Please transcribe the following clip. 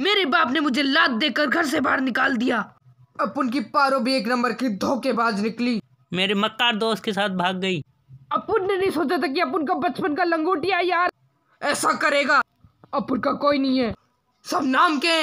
मेरे बाप ने मुझे लात देकर घर से बाहर निकाल दिया अब की पारो भी एक नंबर की धोखेबाज निकली मेरे मक्कार दोस्त के साथ भाग गई अपुन ने नहीं सोचा था कि अपुन का बचपन का लंगोटिया यार ऐसा करेगा अपुन का कोई नहीं है सब नाम के हैं